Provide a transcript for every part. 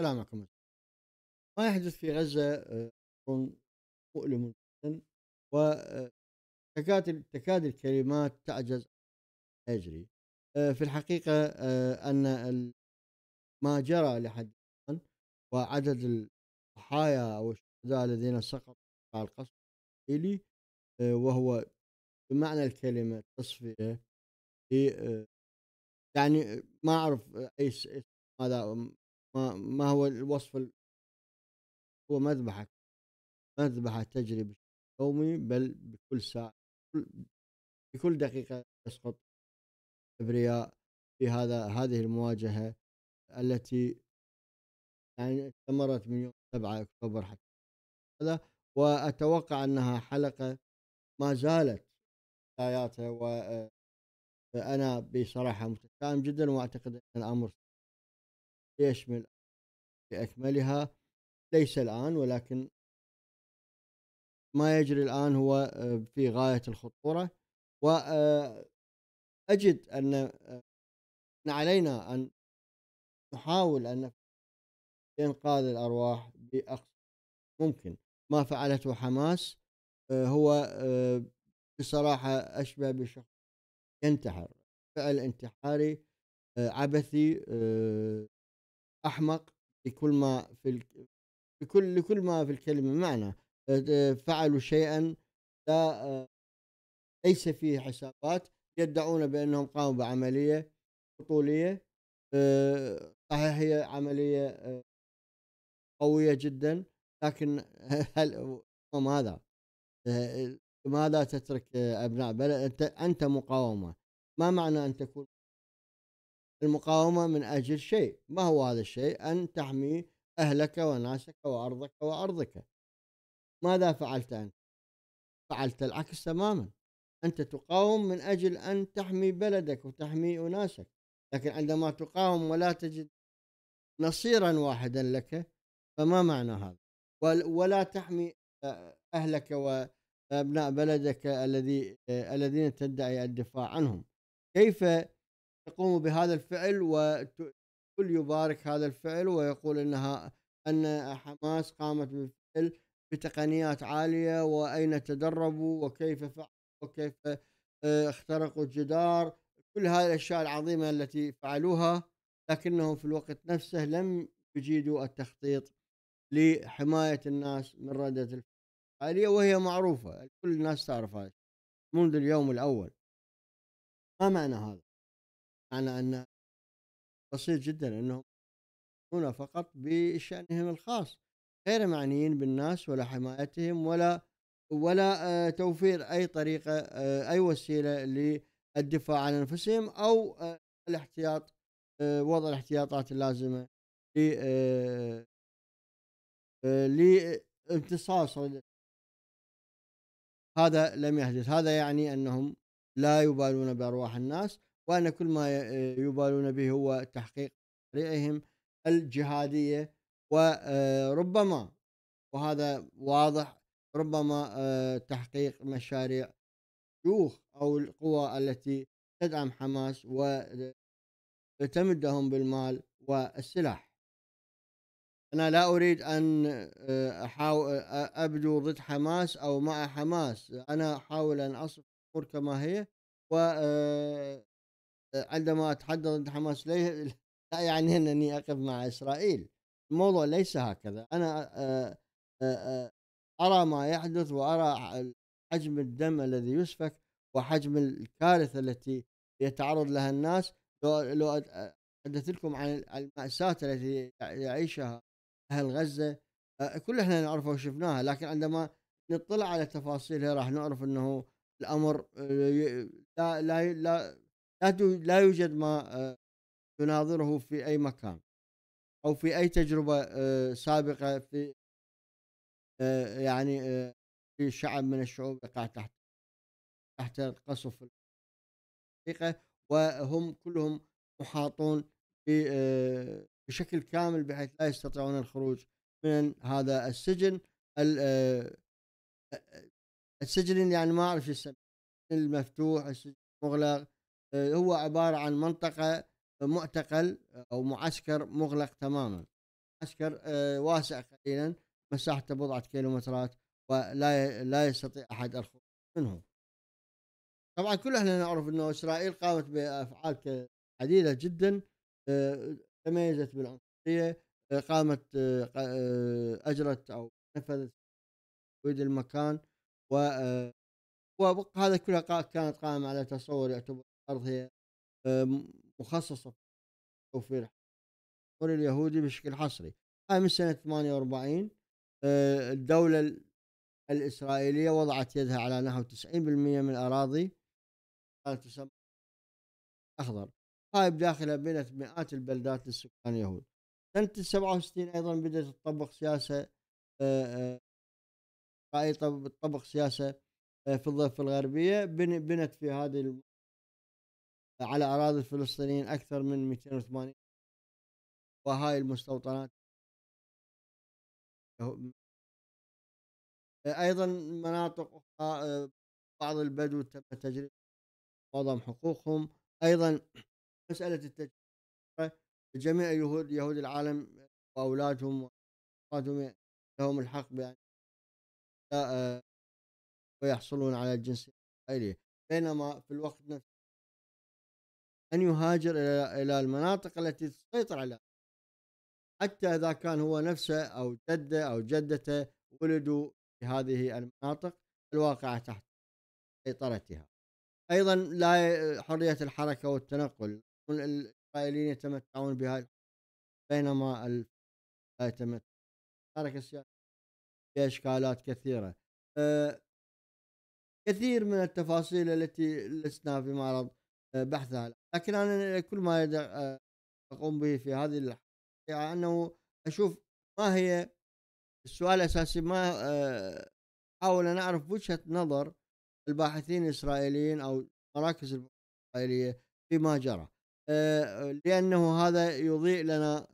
لا ما يحدث في غزه آه، مؤلم جدا وتكاد آه، تكاد الكلمات تعجز يجري آه، في الحقيقه ان ما جرى لحد الان وعدد الضحايا او الشهداء الذين سقطوا على القصف الاسرائيلي وهو بمعنى الكلمه تصفيه يعني ما اعرف اي ماذا ما, ما هو الوصف ال... هو مذبحك مذبحة تجري بشكل يومي بل بكل ساعة بكل دقيقة يسقط أبرياء في هذا هذه المواجهة التي يعني استمرت من يوم 7 أكتوبر حتى هذا وأتوقع أنها حلقة ما زالت بداياتها وأنا آه، بصراحة متشائم جدا وأعتقد أن الأمر يشمل بأكملها ليس الآن ولكن ما يجري الآن هو آه، في غاية الخطورة وأجد آه، أن آه، علينا أن نحاول أن إنقاذ الأرواح بأقصى ممكن ما فعلته حماس هو بصراحة أشبه بشخص ينتحر فعل انتحاري عبثي احمق بكل ما في بكل لكل ما في الكلمه معنى آه، فعلوا شيئا لا آه، ليس فيه حسابات يدعون بانهم قاموا بعمليه بطوليه آه، صحيح هي عمليه قويه جدا لكن هل ماذا؟ لماذا تترك ابناء بلد انت انت مقاومه ما معنى ان تكون المقاومة من أجل شيء ما هو هذا الشيء أن تحمي أهلك وناسك وأرضك وأرضك ماذا فعلت أنت؟ فعلت العكس تماما أنت تقاوم من أجل أن تحمي بلدك وتحمي أناسك لكن عندما تقاوم ولا تجد نصيرا واحدا لك فما معنى هذا ولا تحمي آه، أهلك وأبناء بلدك الذي آه، الذين تدعي الدفاع عنهم كيف تقوم بهذا الفعل وكل يبارك هذا الفعل ويقول انها ان حماس قامت بالفعل بتقنيات عاليه واين تدربوا وكيف فعلوا وكيف آه، اخترقوا الجدار كل هذه الاشياء العظيمه التي فعلوها لكنهم في الوقت نفسه لم يجيدوا التخطيط لحمايه الناس من رده الفعل وهي معروفه كل الناس تعرف هذا منذ اليوم الاول ما معنى هذا على ان بسيط جدا أنهم هنا فقط بشأنهم الخاص غير معنيين بالناس ولا حمايتهم ولا ولا آه، توفير أي طريقة آه، أي وسيلة للدفاع عن أنفسهم أو آه، الاحتياط وضع الاحتياطات اللازمة لامتصاص هذا لم يحدث هذا يعني أنهم لا يبالون بأرواح الناس وأن كل ما يبالون به هو تحقيق مشاريعهم الجهادية وربما آه، وهذا واضح ربما آه، تحقيق مشاريع شيوخ أو القوى التي تدعم حماس وتمدهم آه، بالمال والسلاح أنا لا أريد أن أحاول أبدو ضد حماس أو مع حماس أنا أحاول أن أصف الأمور كما هي و عندما اتحدث ضد حماس لا يعني انني اقف مع اسرائيل الموضوع ليس هكذا انا آه، آه، آه، ارى ما يحدث وارى حجم الدم الذي يسفك وحجم الكارثه التي يتعرض لها الناس لو لو حدثت لكم عن المأساة التي يعيشها أهل غزة كل احنا نعرفها وشفناها لكن عندما نطلع على تفاصيلها راح نعرف انه الامر لا لا لا لا يوجد ما آه، تناظره في اي مكان او في اي تجربه آه، سابقه في آه، يعني في شعب من الشعوب يقع تحت تحت القصف الحقيقه وهم كلهم محاطون بشكل كامل بحيث لا يستطيعون الخروج من هذا السجن السجن يعني ما اعرف ايش المفتوح السجن المغلق آه، هو عبارة عن منطقة معتقل آه، أو معسكر مغلق تماما معسكر آه، واسع قليلا مساحته بضعة كيلومترات ولا لا يستطيع أحد الخروج منه طبعا كلنا نعرف أنه إسرائيل قامت بأفعال عديدة جدا تميزت بالعنصرية قامت أجرت أو نفذت تفويض المكان و وهذا كله كانت قائمة على تصور يعتبر الارض هي آمم، مخصصه توفير الحضور اليهودي بشكل حصري هاي من سنه 48 آه، الدوله الاسرائيليه وضعت يدها على نحو 90% من الاراضي كانت تسمى اخضر هاي بداخلها بنت مئات البلدات للسكان اليهود سنة 67 أيضا بدأت تطبق سياسة إسرائيل آه، آه، تطبق سياسة في الضفة الغربية بنت في هذه على أراضي الفلسطينيين أكثر من 280 وهاي المستوطنات أيضا مناطق أخرى آه، بعض البدو تم تجريد معظم حقوقهم أيضا مسألة التجريد جميع يهود يهود العالم وأولادهم لهم الحق بأن آه، ويحصلون على الجنسية الإسرائيلية بينما في الوقت نفسه أن يهاجر إلى المناطق التي تسيطر عليها حتى إذا كان هو نفسه أو جده أو جدته ولدوا في هذه المناطق الواقعة تحت سيطرتها أيضا لا حرية الحركة والتنقل الإسرائيليين يتمتعون بها بينما لا يتمتعون الحركة السياسية فيها إشكالات كثيرة أه كثير من التفاصيل التي لسنا في معرض بحثها لكن انا كل ما آه، اقوم به في هذه الحقيقه يعني انه اشوف ما هي السؤال الاساسي ما آه، احاول ان اعرف وجهه نظر الباحثين الاسرائيليين او مراكز الاسرائيليه فيما جرى آه، لانه هذا يضيء لنا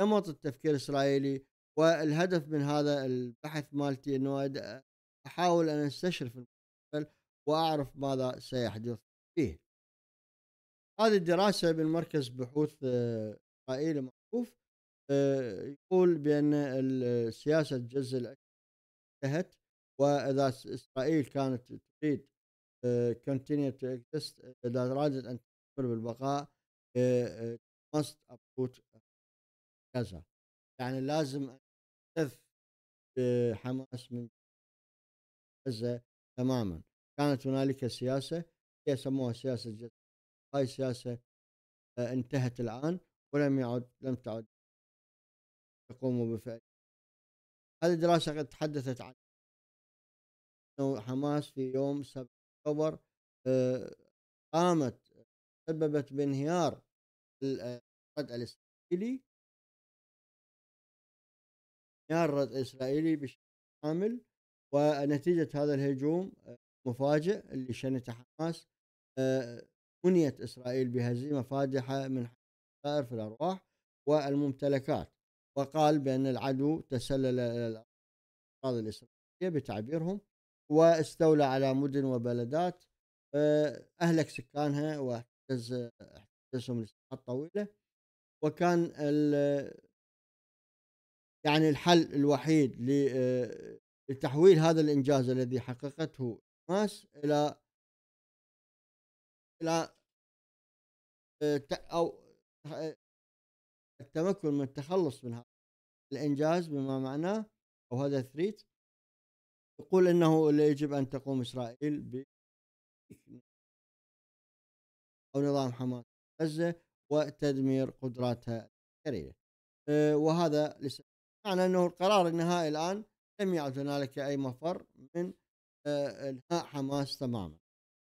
نمط التفكير الاسرائيلي والهدف من هذا البحث مالتي انه احاول ان استشرف المستقبل واعرف ماذا سيحدث فيه هذه الدراسه من مركز بحوث إسرائيل آه، معروف آه، يقول بان السياسه الجزء انتهت واذا اسرائيل كانت تريد كونتينيو تو اكزيست اذا ارادت ان تستمر بالبقاء ماست آه، ابروت كذا يعني لازم تنفذ حماس من غزه تماما كانت هنالك سياسه يسموها سياسه الجزائريه هاي السياسه آه، انتهت الان ولم يعد لم تعد يقوموا بفعل هذه الدراسه قد تحدثت عن انه حماس في يوم 7 اكتوبر آه، قامت سببت بانهيار آه، الرد الاسرائيلي انهيار الرد الاسرائيلي بشكل كامل ونتيجه هذا الهجوم مفاجئ اللي شنته حماس بنيت إسرائيل بهزيمة فادحة من خسائر في الأرواح والممتلكات وقال بأن العدو تسلل الأراضي الإسرائيلية بتعبيرهم واستولى على مدن وبلدات آه، أهلك سكانها واحتز احتزهم لسنوات طويلة وكان يعني الحل الوحيد آه، لتحويل هذا الإنجاز الذي حققته ماس إلى الى آه، او آه، التمكن من التخلص من هذا الانجاز بما معناه او هذا الثريت يقول انه يجب ان تقوم اسرائيل ب او نظام حماس غزه وتدمير قدراتها العسكريه آه، وهذا لسبب معنى انه القرار النهائي الان لم يعد هنالك اي مفر من انهاء حماس تماما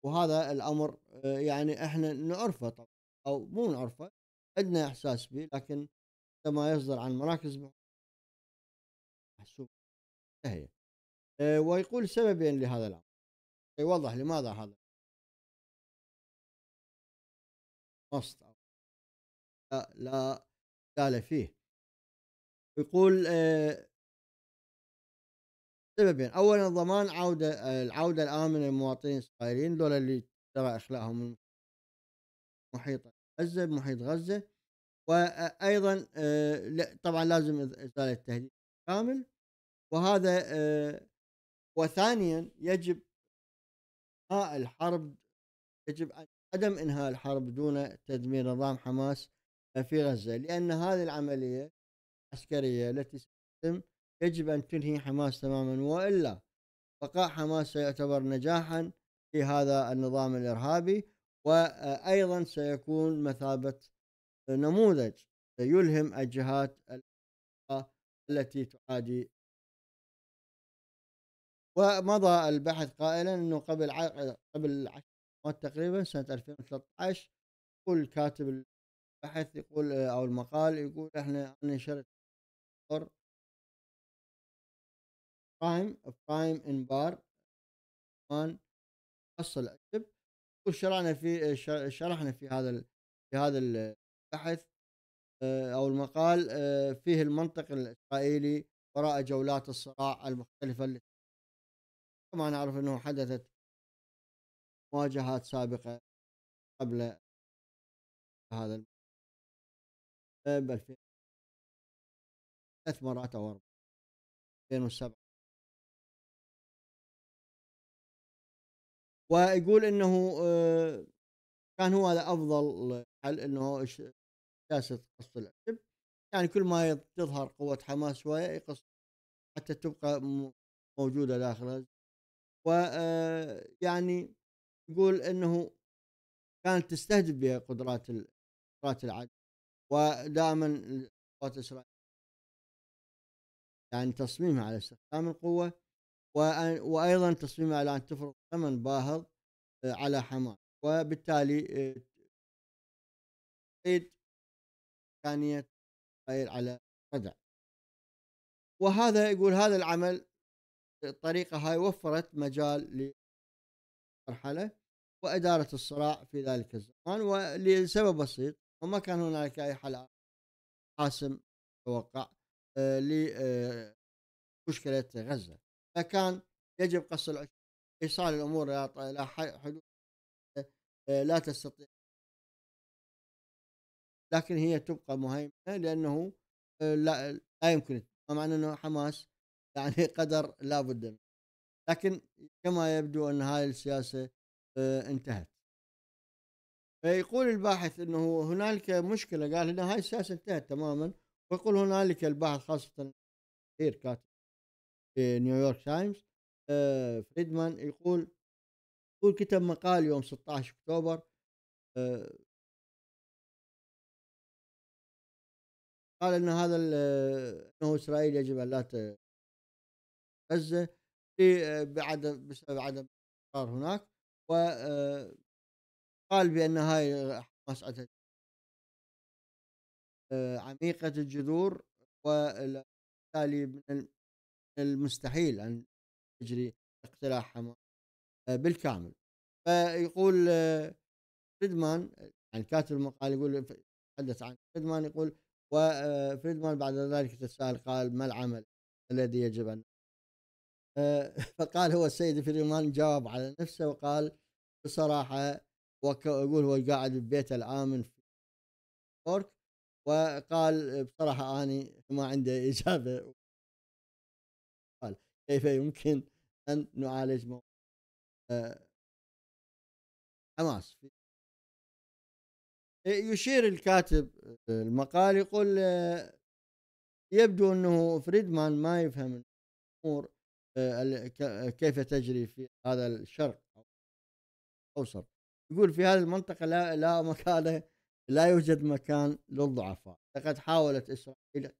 وهذا الامر آه، يعني احنا نعرفه طبعا او مو نعرفه عندنا احساس به لكن عندما يصدر عن مراكز محسوب هي إيه. آه، ويقول سببين لهذا الامر يوضح لماذا هذا مصدر لا لا فيه يقول آه، سببين اولا ضمان عوده العوده الامنه للمواطنين الاسرائيليين دول اللي ترى من محيط غزه بمحيط غزه وايضا آه، طبعا لازم ازاله التهديد كامل وهذا آه، وثانيا يجب انهاء الحرب يجب عدم انهاء الحرب دون تدمير نظام حماس في غزه لان هذه العمليه العسكريه التي ستتم يجب أن تنهي حماس تماما وإلا بقاء حماس سيعتبر نجاحا في هذا النظام الإرهابي وأيضا سيكون مثابة نموذج يلهم الجهات التي تعادي ومضى البحث قائلا انه قبل قبل عشر سنوات تقريبا سنه 2013 يقول كاتب البحث يقول او المقال يقول احنا نشرت برايم برايم ان بار مان حصل اكتب وشرحنا في شرحنا في هذا في هذا البحث آه، او المقال آه، فيه المنطق الاسرائيلي وراء جولات الصراع المختلفه اللي كما نعرف انه حدثت مواجهات سابقه قبل هذا آه، ب 2000 ثلاث مرات او اربع 2007 ويقول انه آه، كان هو هذا افضل حل انه سياسه قص العشب يعني كل ما تظهر قوه حماس شويه يقص حتى تبقى موجوده داخل و آه، يعني يقول انه كانت تستهدف بها قدرات قدرات العدو ودائما قوات اسرائيل يعني تصميمها على استخدام القوه وايضا تصميمها على ان تفرض ثمن باهظ آه، على حماس وبالتالي آه، تزيد امكانيه اسرائيل على الردع وهذا يقول هذا العمل الطريقه هاي وفرت مجال لمرحله واداره الصراع في ذلك الزمان ولسبب بسيط وما كان هناك اي حل حاسم توقع آه، لمشكله غزه فكان يجب قص العشر ايصال الامور الى حدود لا تستطيع لكن هي تبقى مهيمنه لانه لا لا يمكن مع انه حماس يعني قدر لا بد منه لكن كما يبدو ان هذه السياسه انتهت فيقول الباحث انه هنالك مشكله قال ان هاي السياسه انتهت تماما ويقول هنالك الباحث خاصه كثير كاتب في نيويورك تايمز آه، فريدمان يقول يقول كتب مقال يوم 16 اكتوبر آه. قال ان هذا انه اسرائيل يجب ان لا غزه آه، بعدم بسبب عدم الاستقرار هناك وقال بان هاي حماس عميقه الجذور وبالتالي من المستحيل ان يجري اقتراح حماس آه، بالكامل فيقول آه، فريدمان يعني كاتب المقال يقول تحدث عن فريدمان يقول وفريدمان آه، بعد ذلك تساءل قال ما العمل الذي يجب ان فقال هو السيد فريدمان جاوب على نفسه وقال بصراحه يقول هو قاعد ببيت الامن في نيويورك وقال بصراحه اني ما عندي اجابه كيف يمكن أن نعالج موضوع آه، حماس إيه، يشير الكاتب آه، المقال يقول آه، يبدو أنه فريدمان ما يفهم الأمور كيف تجري في هذا الشرق أوسط يقول في هذه المنطقة لا, لا مكان لا يوجد مكان للضعفاء لقد حاولت إسرائيل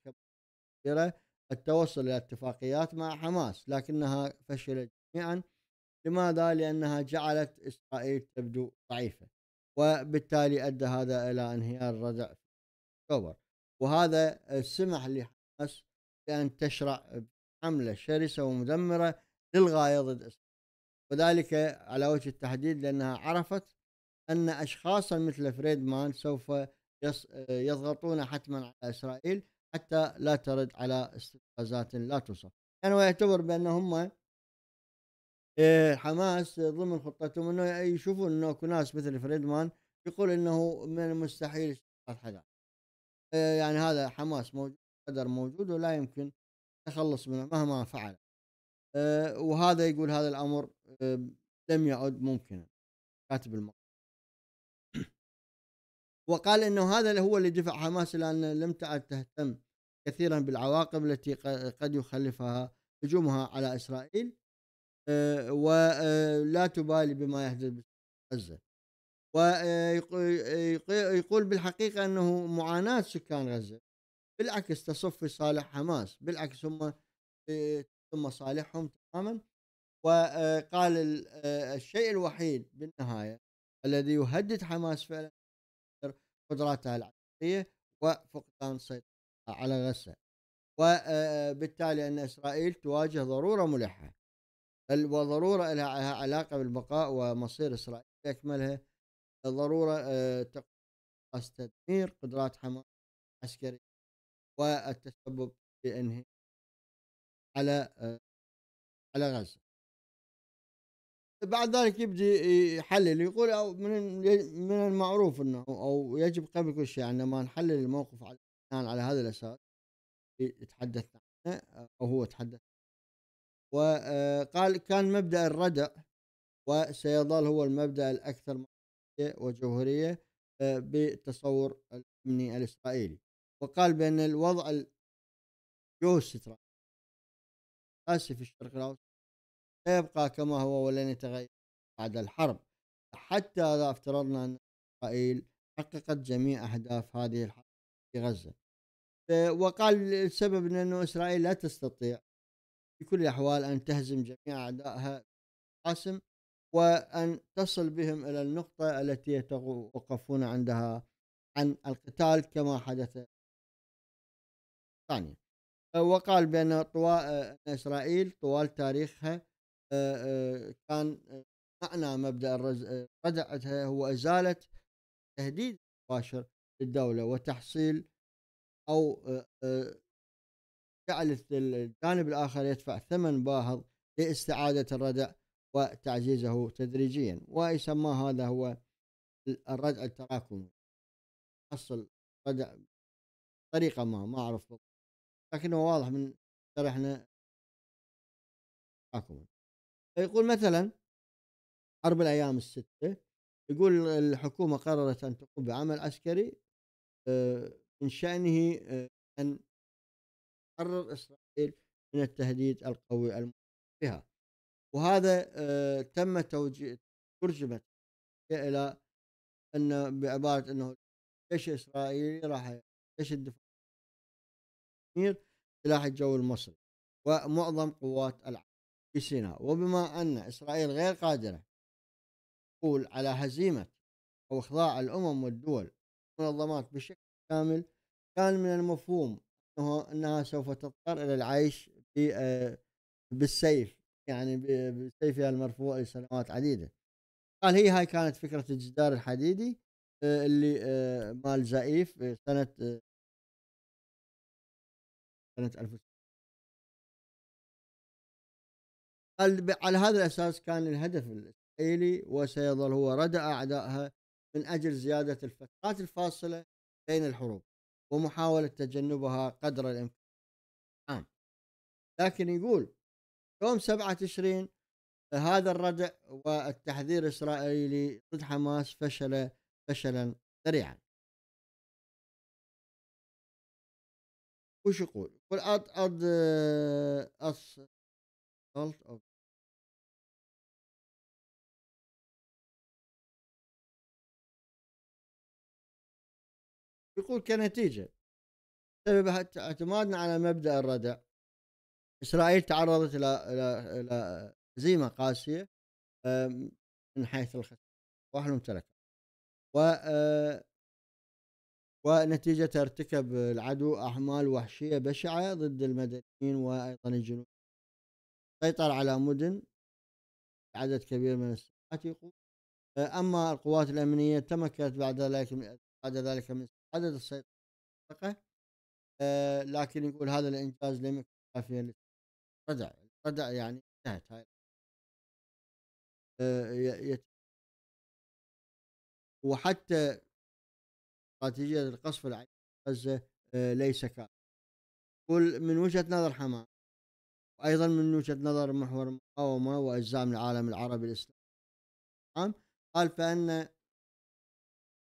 كثيرة التوصل إلى اتفاقيات مع حماس لكنها فشلت جميعا لماذا؟ لأنها جعلت إسرائيل تبدو ضعيفة وبالتالي أدى هذا إلى انهيار الردع في أكتوبر وهذا سمح لحماس بأن تشرع حملة شرسة ومدمرة للغاية ضد إسرائيل وذلك على وجه التحديد لأنها عرفت أن أشخاصا مثل فريدمان سوف يضغطون حتما على إسرائيل حتى لا ترد على استفزازات لا توصف يعني ويعتبر بأن هم إيه، حماس ضمن خطتهم أنه يشوفون أنه أكو ناس مثل فريدمان يقول أنه من المستحيل اشتغال إيه، يعني هذا حماس موجود قدر موجود ولا يمكن التخلص منه مهما فعل إيه، وهذا يقول هذا الأمر لم يعد ممكنا كاتب المقال وقال انه هذا هو اللي دفع حماس الى لم تعد تهتم كثيرا بالعواقب التي قد يخلفها هجومها على اسرائيل آه، ولا آه، تبالي بما يحدث بغزه ويقول آه، بالحقيقه انه معاناه سكان غزه بالعكس تصف في صالح حماس بالعكس هم في مصالحهم تماما وقال الشيء الوحيد بالنهايه الذي يهدد حماس فعلا قدراتها العسكرية وفقدان سيطرتها على غزة وبالتالي أن إسرائيل تواجه ضرورة ملحة بل وضرورة لها علاقة بالبقاء ومصير إسرائيل بأكملها ضرورة آه، تدمير قدرات حماس العسكرية والتسبب في انهيار على آه، على غزة بعد ذلك يبدي يحلل يقول أو من من المعروف انه او يجب قبل كل شيء عندما نحلل الموقف على على هذا الاساس يتحدث عنه او هو تحدث وقال آه، كان مبدا الردع وسيظل هو المبدا الاكثر وجوهريه آه، بالتصور الامني الاسرائيلي وقال بان الوضع الجيوستراتيجي في الشرق الاوسط سيبقى كما هو ولن يتغير بعد الحرب حتى إذا افترضنا أن إسرائيل حققت جميع أهداف هذه الحرب في غزة آه، وقال السبب أنه إسرائيل لا تستطيع في كل الأحوال أن تهزم جميع أعدائها القاسم وأن تصل بهم إلى النقطة التي يتوقفون عندها عن القتال كما حدث ثانيا آه، وقال بأن طوال آه، إسرائيل طوال تاريخها كان معنى مبدا ردعتها هو ازاله تهديد مباشر للدوله وتحصيل او جعل الجانب الاخر يدفع ثمن باهظ لاستعاده الردع وتعزيزه تدريجيا ويسمى هذا هو الردع التراكمي حصل ردع طريقه ما ما اعرف لكنه واضح من شرحنا تراكمي فيقول مثلا حرب الايام السته يقول الحكومه قررت ان تقوم بعمل عسكري آه، من شانه آه، ان تحرر اسرائيل من التهديد القوي بها وهذا آه، تم توجيه ترجمت الى ان بعباره انه الجيش الاسرائيلي راح جيش الدفاع سلاح الجو المصري ومعظم قوات العالم بسيناء وبما أن إسرائيل غير قادرة تقول على هزيمة أو إخضاع الأمم والدول والمنظمات بشكل كامل كان من المفهوم أنه أنها سوف تضطر إلى العيش آه، بالسيف يعني بسيفها المرفوع لسنوات عديدة قال هي هاي كانت فكرة الجدار الحديدي آه، اللي آه، مال زائيف سنة سنة على هذا الأساس كان الهدف الإسرائيلي وسيظل هو ردع أعدائها من أجل زيادة الفترات الفاصلة بين الحروب ومحاولة تجنبها قدر الإمكان عام لكن يقول يوم 7 تشرين هذا الردع والتحذير الإسرائيلي ضد حماس فشل فشلا ذريعا وش يقول؟ يقول أض أض of يقول كنتيجة سبب اعتمادنا على مبدأ الردع إسرائيل تعرضت إلى إلى إلى هزيمة قاسية من حيث الخسائر والممتلكات و آه، ونتيجة ارتكب العدو أعمال وحشية بشعة ضد المدنيين وأيضا الجنود سيطر على مدن عدد كبير من الساعات يقول أما القوات الأمنية تمكنت بعد ذلك بعد ذلك من عدد السيطرة أه لكن يقول هذا الإنجاز لم يكن كافيا ردع ردع يعني انتهت هاي أه وحتى استراتيجية القصف العسكري غزة أه ليس كافيا يقول من وجهة نظر حماس أيضا من وجهة نظر محور المقاومة وأجزاء من العالم العربي الإسلامي قال فإن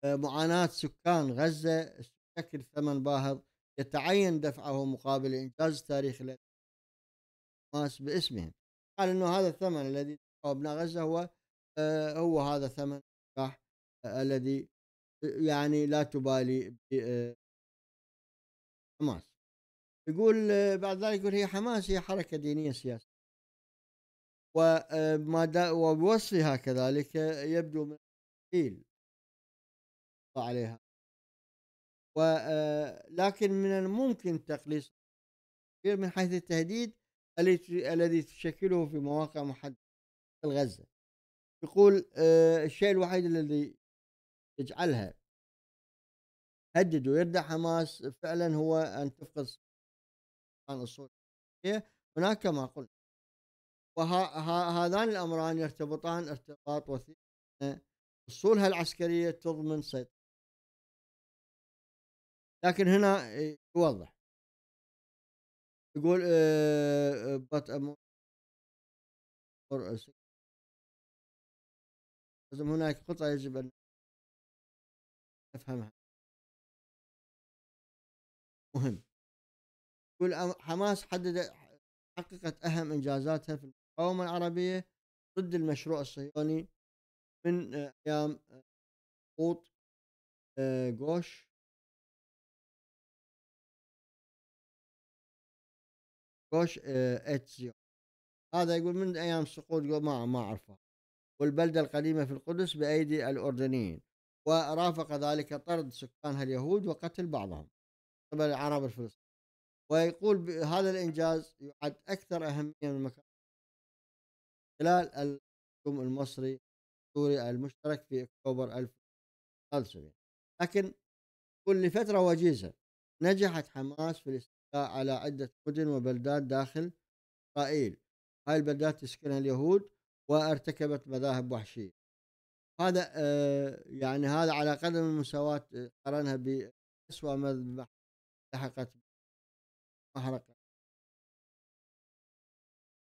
آه، معاناة سكان غزة تشكل ثمن باهظ يتعين دفعه مقابل إنجاز تاريخ الناس باسمهم قال أنه هذا الثمن الذي دفعه أبناء غزة هو آه، هو هذا الثمن آه، الذي يعني لا تبالي حماس يقول آه، بعد ذلك يقول هي حماس هي حركه دينيه سياسيه وما آه، وبوصفها كذلك آه، يبدو من قليل عليها ولكن من الممكن تقليص من حيث التهديد الذي تشكله في مواقع محدده غزه يقول الشيء الوحيد الذي يجعلها تهدد ويردع حماس فعلا هو ان تفقد عن اصول إيه؟ هناك ما قلنا وهذان الأمران يرتبطان ارتباط وثيق اصولها إيه؟ العسكرية تضمن سيطرة لكن هنا إيه، يوضح يقول آه، آه، لازم هناك قطعة يجب أن نفهمها مهم حماس حددت حققت أهم إنجازاتها في المقاومة العربية ضد المشروع الصهيوني من آه، أيام آه، قوط آه، جوش جوش اتسيو هذا يقول من ايام سقوط ما ما اعرفه والبلده القديمه في القدس بايدي الاردنيين ورافق ذلك طرد سكانها اليهود وقتل بعضهم قبل العرب الفلسطينيين ويقول هذا الإنجاز يعد أكثر أهمية من مكان خلال الحكم المصري السوري المشترك في أكتوبر 1973 لكن كل لفترة وجيزة نجحت حماس في الاستيلاء على عدة مدن وبلدات داخل إسرائيل هاي البلدات تسكنها اليهود وارتكبت مذاهب وحشية هذا آه يعني هذا على قدم المساواة آه، قارنها بأسوأ مذبح لحقت حلقه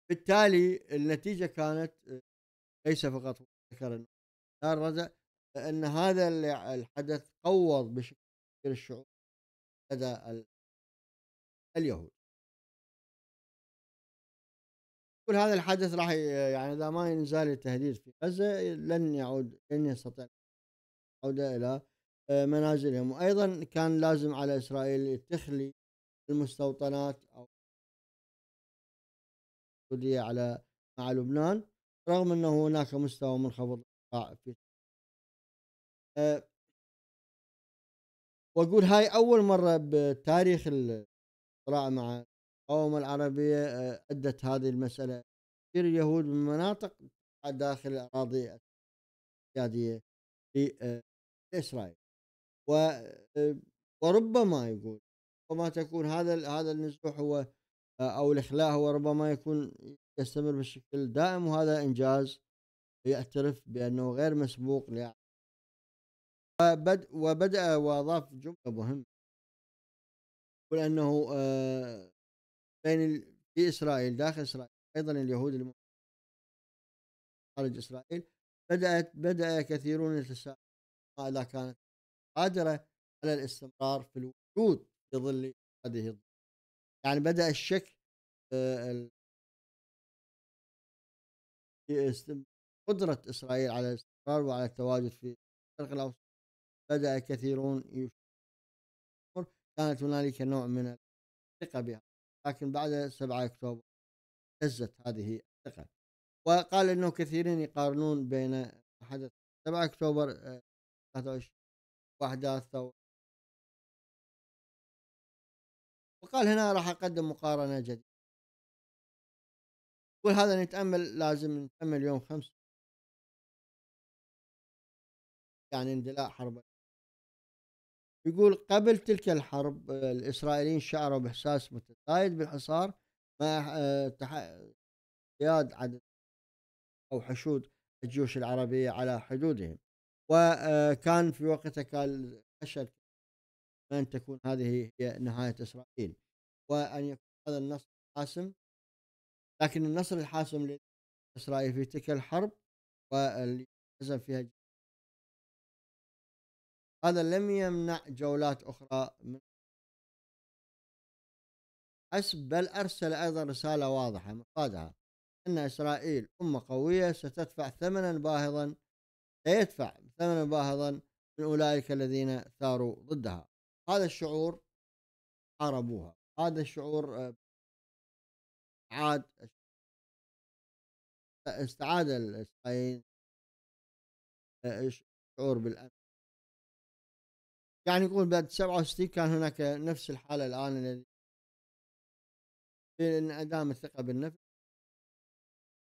بالتالي النتيجه كانت ليس فقط ذكر دار رزع ان هذا الحدث قوض بشكل الشعور لدى اليهود كل هذا الحدث راح يعني اذا ما ينزال التهديد في غزه لن يعود لن يستطيع العوده الى آه، منازلهم وايضا كان لازم على اسرائيل تخلي المستوطنات او السعوديه على مع لبنان رغم انه هناك مستوى منخفض في أه واقول هاي اول مره بتاريخ الصراع مع المقاومه العربيه آه، ادت هذه المساله كثير اليهود من مناطق داخل الاراضي السياديه آه، اسرائيل آه، وربما يقول ربما تكون هذا هذا النزوح هو آه، او الاخلاء هو ربما يكون يستمر بشكل دائم وهذا انجاز يعترف بانه غير مسبوق وبدأ, وبدأ واضاف جمله مهمه يقول انه آه، بين في اسرائيل داخل اسرائيل ايضا اليهود الموجودين خارج اسرائيل بدأت بدأ كثيرون يتساءلون اذا كانت قادره على الاستمرار في الوجود في ظل هذه يعني بدأ الشك في قدرة إسرائيل على الاستقرار وعلى التواجد في الشرق الأوسط بدأ كثيرون يشكون كانت هنالك نوع من الثقة بها لكن بعد 7 أكتوبر هزت هذه الثقة وقال أنه كثيرين يقارنون بين حدث 7 أكتوبر 23 وأحداث ثورة وقال هنا راح اقدم مقارنه جديده يقول هذا نتامل لازم نتامل يوم خمس يعني اندلاع حرب يقول قبل تلك الحرب الاسرائيليين شعروا باحساس متزايد بالحصار مع زياد آه، عدد او حشود الجيوش العربيه على حدودهم وكان آه، في وقتها كان خشى أن تكون هذه هي نهاية إسرائيل وأن يكون هذا النصر الحاسم لكن النصر الحاسم لإسرائيل في تلك الحرب واللي هزم فيها هذا لم يمنع جولات أخرى من حسب بل أرسل أيضا رسالة واضحة قادها أن إسرائيل أمة قوية ستدفع ثمنا باهظا سيدفع ثمنا باهظا من أولئك الذين ثاروا ضدها هذا الشعور حاربوها هذا الشعور آه، عاد استعاد الاسرائيليين الشعور آه، بالامن يعني يقول بعد 67 كان هناك نفس الحاله الان الذي في انعدام الثقه بالنفس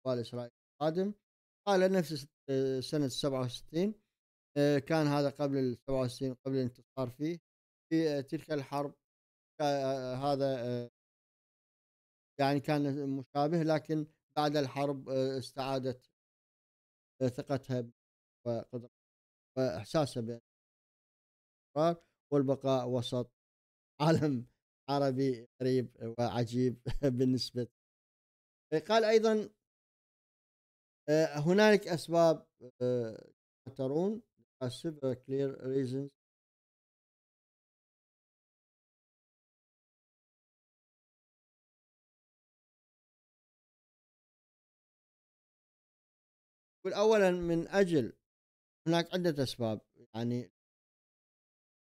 اسرائيل القادم قال نفس آه، سنه 67 كان هذا قبل ال 67 قبل الانتصار فيه في تلك الحرب هذا يعني كان مشابه لكن بعد الحرب استعادت ثقتها وقدرتها واحساسها بان والبقاء وسط عالم عربي غريب وعجيب بالنسبه قال ايضا آه، هنالك اسباب ترون كلير ريزنز يقول اولا من اجل هناك عده اسباب يعني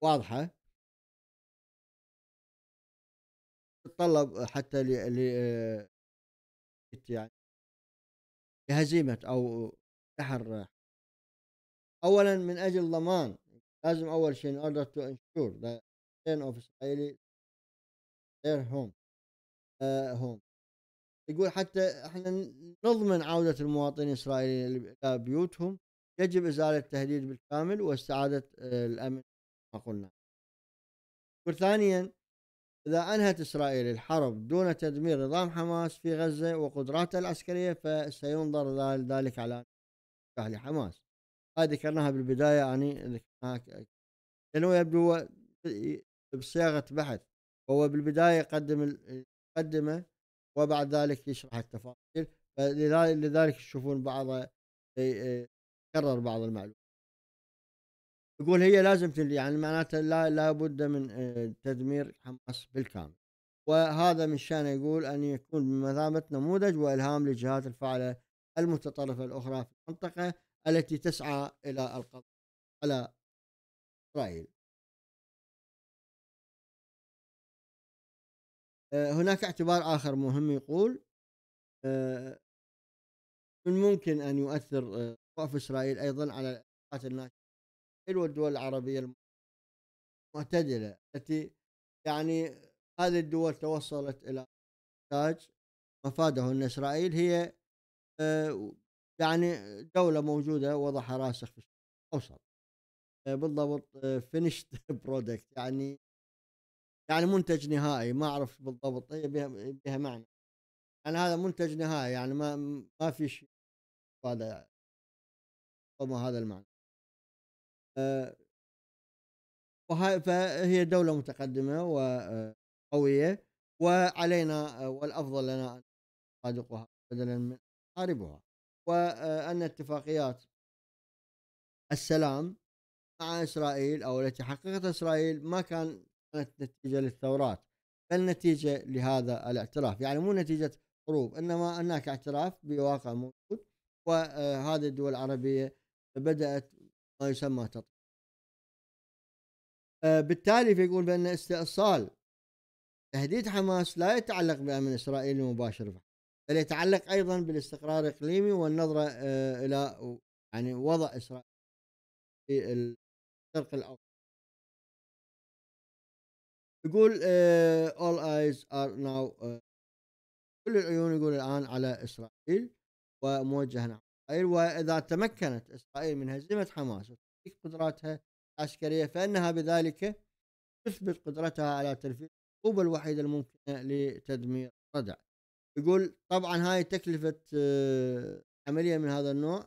واضحه تتطلب حتى ل آه، يعني لهزيمه او دحر اولا من اجل ضمان لازم اول شيء in order to ensure the return of Israeli their home uh, home يقول حتى احنا نضمن عودة المواطنين الإسرائيليين إلى بيوتهم يجب إزالة التهديد بالكامل واستعادة آه، الأمن كما قلنا ثانيا إذا أنهت إسرائيل الحرب دون تدمير نظام حماس في غزة وقدراته العسكرية فسينظر ذلك على أهل حماس هذه ذكرناها بالبداية يعني ذكرناها لأنه يبدو هو بصياغة بحث هو بالبداية يقدم يقدمه وبعد ذلك يشرح التفاصيل فلذلك تشوفون بعض آه، يكرر بعض المعلومات يقول هي لازم تنلي يعني معناته لا لابد من آه، تدمير حماس بالكامل وهذا من شأنه يقول أن يكون بمثابة نموذج وإلهام للجهات الفاعلة المتطرفة الأخرى في المنطقة التي تسعى إلى القضاء على إسرائيل آه، هناك اعتبار آخر مهم يقول من آه، ممكن أن يؤثر آه، ضعف إسرائيل أيضا على العلاقات الناشئة والدول العربية المعتدلة التي يعني هذه الدول توصلت إلى إنتاج مفاده أن إسرائيل هي يعني دولة موجودة وضعها راسخ في الشرق الأوسط بالضبط فينيشت برودكت يعني يعني منتج نهائي ما اعرف بالضبط هي إيه بها, بها معنى يعني هذا منتج نهائي يعني ما ما في شيء هذا وما هذا المعنى أه فهي دولة متقدمة وقوية آه، وعلينا آه، والأفضل لنا أن نصادقها بدلا من نحاربها وأن آه، اتفاقيات السلام مع إسرائيل أو التي حققت إسرائيل ما كان كانت نتيجه للثورات بل نتيجه لهذا الاعتراف يعني مو نتيجه حروب انما هناك اعتراف بواقع موجود وهذه آه، الدول العربيه بدات ما يسمى تطبيق آه، بالتالي فيقول بان استئصال تهديد حماس لا يتعلق بامن اسرائيل المباشر بل يتعلق ايضا بالاستقرار الاقليمي والنظره آه، الى يعني وضع اسرائيل في الشرق الاوسط يقول آه، all eyes are now آه، كل العيون يقول الان على اسرائيل وموجهه نعم اسرائيل واذا تمكنت اسرائيل من هزيمه حماس وتحقيق قدراتها العسكريه فانها بذلك تثبت قدرتها على تنفيذ العقوبه الوحيده الممكنه لتدمير الردع. يقول طبعا هاي تكلفه آه، عمليه من هذا النوع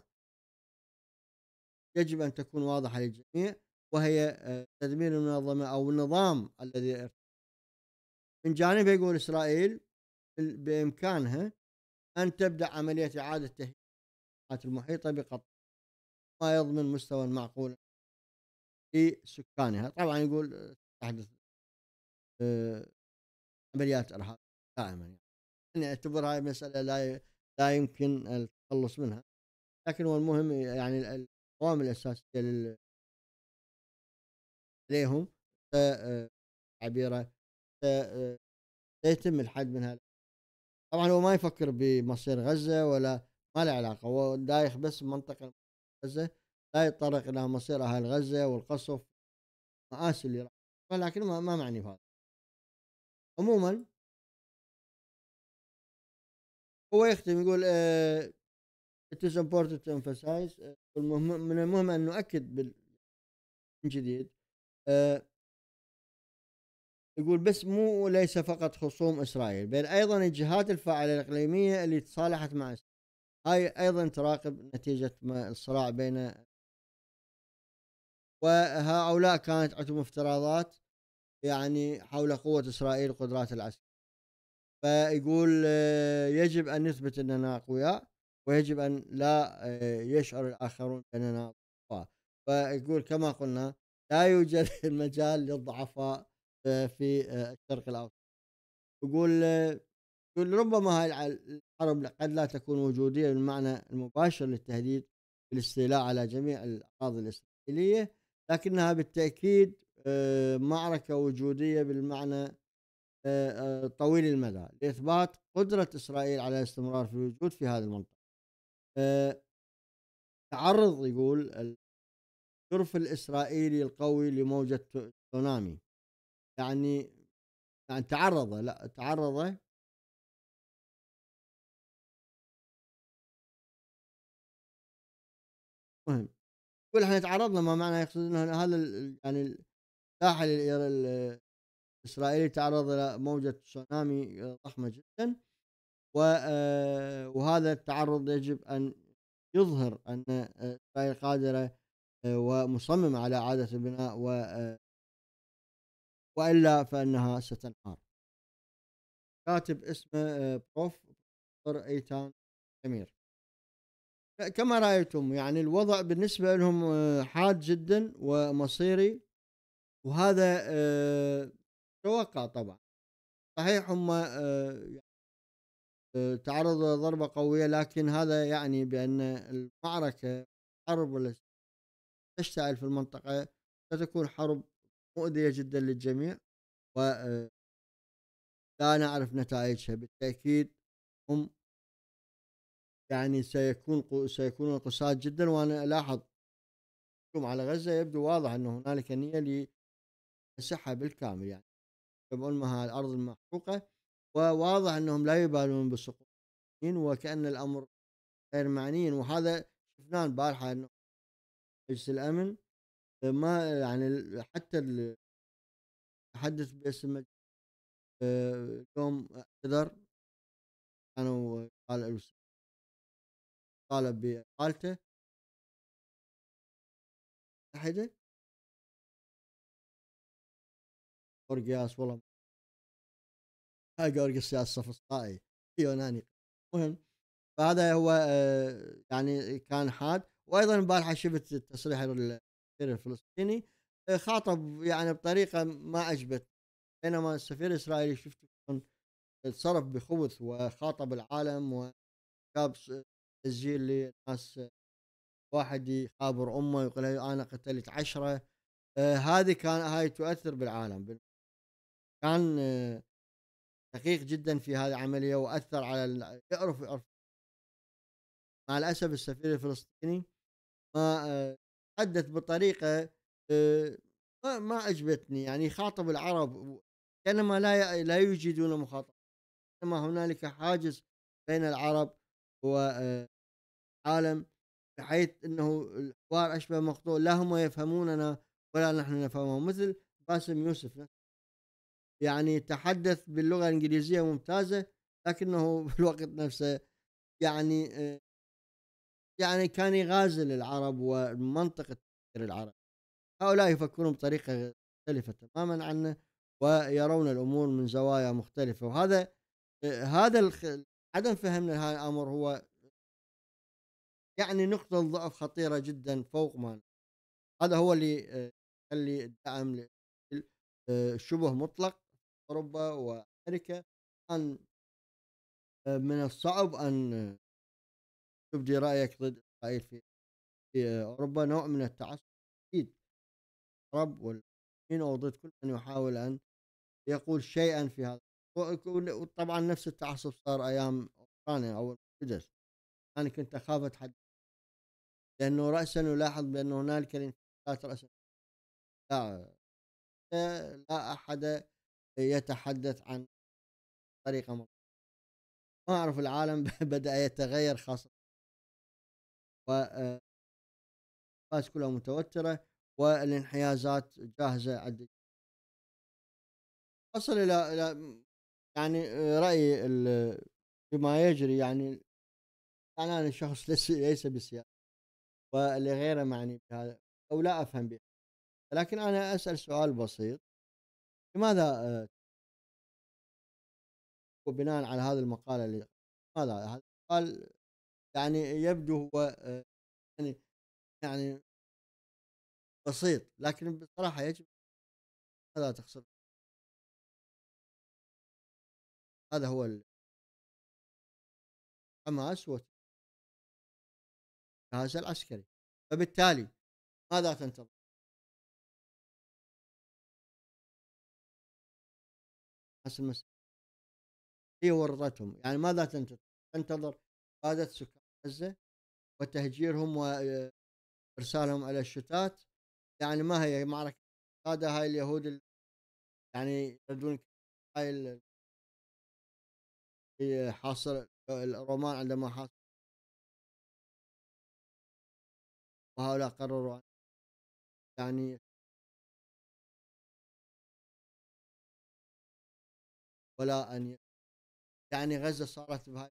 يجب ان تكون واضحه للجميع وهي آه، تدمير المنظمة أو النظام الذي من جانب يقول إسرائيل بإمكانها أن تبدأ عملية إعادة تهيئة المحيطة بقطر ما يضمن مستوى معقول لسكانها طبعا يقول آه، تحدث آه، عمليات إرهاب دائما يعني نعتبر يعني هاي مسألة لا لا يمكن التخلص منها لكن هو المهم يعني القوام الأساسية عليهم تعبيره آه، سيتم آه، الحد من هذا طبعا هو ما يفكر بمصير غزه ولا ما له علاقه هو دايخ بس منطقه غزه لا يتطرق الى مصير اهل غزه والقصف مآسي اللي ولكن ما, ما معني بهذا عموما هو يختم يقول آه، it is important to emphasize من المهم ان نؤكد من جديد آه، يقول بس مو ليس فقط خصوم اسرائيل بل ايضا الجهات الفاعله الاقليميه اللي تصالحت مع اسرائيل هاي ايضا تراقب نتيجه الصراع بين وهؤلاء كانت عندهم افتراضات يعني حول قوه اسرائيل وقدرات العسكر فيقول آه، يجب ان نثبت اننا اقوياء ويجب ان لا آه، يشعر الاخرون اننا اقوياء فيقول كما قلنا لا يوجد مجال للضعفاء آه، في آه، الشرق الاوسط يقول آه، يقول ربما هاي الحرب قد لا تكون وجوديه بالمعنى المباشر للتهديد بالاستيلاء على جميع الاراضي الاسرائيليه لكنها بالتاكيد معركه وجوديه بالمعنى طويل المدى لاثبات قدره اسرائيل على الاستمرار في الوجود في هذه المنطقه. تعرض يقول الطرف الاسرائيلي القوي لموجه تسونامي يعني يعني تعرض لا تعرض مهم يقول احنا تعرضنا ما معنى يقصد انه هذا يعني الساحل الاسرائيلي تعرض لموجه تسونامي ضخمه جدا آه، وهذا التعرض يجب ان يظهر ان اسرائيل قادره ومصمم على إعادة البناء و وإلا فإنها ستنهار كاتب اسمه آه، بروف ايتان امير كما رأيتم يعني الوضع بالنسبة لهم آه، حاد جدا ومصيري وهذا آه، توقع طبعا صحيح هم يعني، تعرضوا لضربة قوية لكن هذا يعني بأن المعركة حرب ولا تشتعل في المنطقة ستكون حرب مؤذية جدا للجميع و آه، لا نعرف نتائجها بالتأكيد هم يعني سيكون سيكونون قساة جدا وأنا ألاحظ على غزة يبدو واضح أن هنالك نية لمسحها بالكامل يعني يبعونها الأرض المحروقة وواضح أنهم لا يبالون بالسقوط وكأن الأمر غير معنيين وهذا شفناه البارحة أنه مجلس الامن ما يعني حتى التحدث باسم مجلس اليوم اعتذر كانوا قال طالب باقالته المتحده قرقياس والله هاي قرقياس صفصائي يوناني المهم فهذا هو يعني كان حاد وايضا البارحه شفت التصريح الفلسطيني آه، خاطب يعني بطريقه ما عجبت بينما السفير الاسرائيلي شفته تصرف بخبث وخاطب العالم وجاب تسجيل لناس واحد يخابر امه يقول انا قتلت عشرة آه، هذه كان هاي تؤثر بالعالم كان آه، دقيق جدا في هذه العمليه واثر على يعرف يعرف مع الاسف السفير الفلسطيني ما تحدث بطريقه ما, ما عجبتني يعني يخاطب العرب كانما لا لا يوجدون مخاطب كانما هنالك حاجز بين العرب والعالم بحيث انه الحوار اشبه مقطوع لا هم يفهموننا ولا نحن نفهمهم مثل باسم يوسف يعني تحدث باللغه الانجليزيه ممتازه لكنه في الوقت نفسه يعني يعني كان يغازل العرب ومنطقة تفكير العرب هؤلاء يفكرون بطريقة مختلفة تماما عنا ويرون الأمور من زوايا مختلفة وهذا هذا عدم فهمنا لهذا الأمر هو يعني نقطة ضعف خطيرة جدا فوق ما هذا هو اللي يخلي الدعم شبه مطلق أوروبا وأمريكا أن من الصعب أن تبدي رايك ضد اسرائيل في في اوروبا نوع من التعصب اكيد العرب والمسلمين او ضد كل من يحاول ان يقول شيئا في هذا وطبعا نفس التعصب صار ايام اوكرانيا او القدس انا كنت اخاف اتحدث لانه راسا نلاحظ بان هنالك الانتخابات راسا لا لا احد يتحدث عن طريقه ما اعرف العالم بدا يتغير خاصه والقنوات آه، كلها متوترة والانحيازات جاهزة عند أصل إلى إلى يعني آه، رأيي بما يجري يعني أنا, الشخص شخص ليس ليس بالسياسة ولغيره معني بهذا أو لا أفهم به لكن أنا أسأل سؤال بسيط لماذا آه، وبناء على هذه المقالة اللي ماذا هذا قال يعني يبدو هو آه، يعني يعني بسيط لكن بصراحه يجب لا تخسر هذا هو حماس والجهاز العسكري فبالتالي ماذا تنتظر؟ هي ورطتهم يعني ماذا تنتظر؟ تنتظر قادة سكان غزة وتهجيرهم وإرسالهم على الشتات يعني ما هي معركة هذا هاي اليهود يعني يردون هاي حاصر الرومان عندما حاصر وهؤلاء قرروا يعني ولا أن يعني غزة صارت بهاي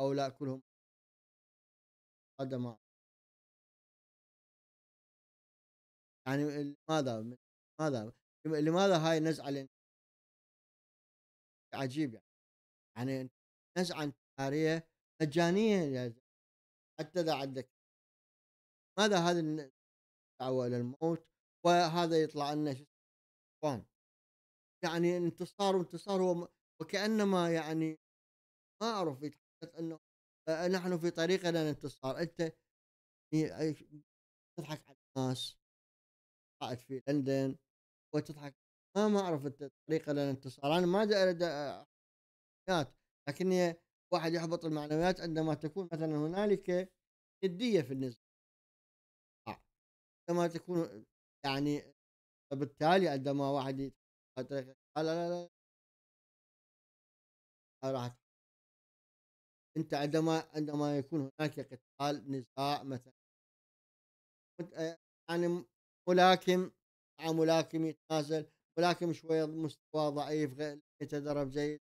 أو لا كلهم قدم يعني لماذا لماذا لماذا هاي نزعة عجيب يعني يعني نزعة انتحارية مجانية يعني حتى إذا عندك ماذا هذا الدعوة إلى الموت وهذا يطلع لنا يعني انتصار وانتصار هو وكأنما يعني ما أعرف انه نحن في طريقنا للانتصار انت تضحك على الناس قاعد في لندن وتضحك ما ما اعرف الطريقه للانتصار انا ما اريد لكن واحد يحبط المعنويات عندما تكون مثلا هنالك نديه في النزاع عندما تكون يعني فبالتالي عندما واحد قال لا لا لا راحت انت عندما عندما يكون هناك قتال نزاع مثلا آه، يعني ملاكم مع ملاكم يتنازل ملاكم شويه مستوى ضعيف يتدرب جيد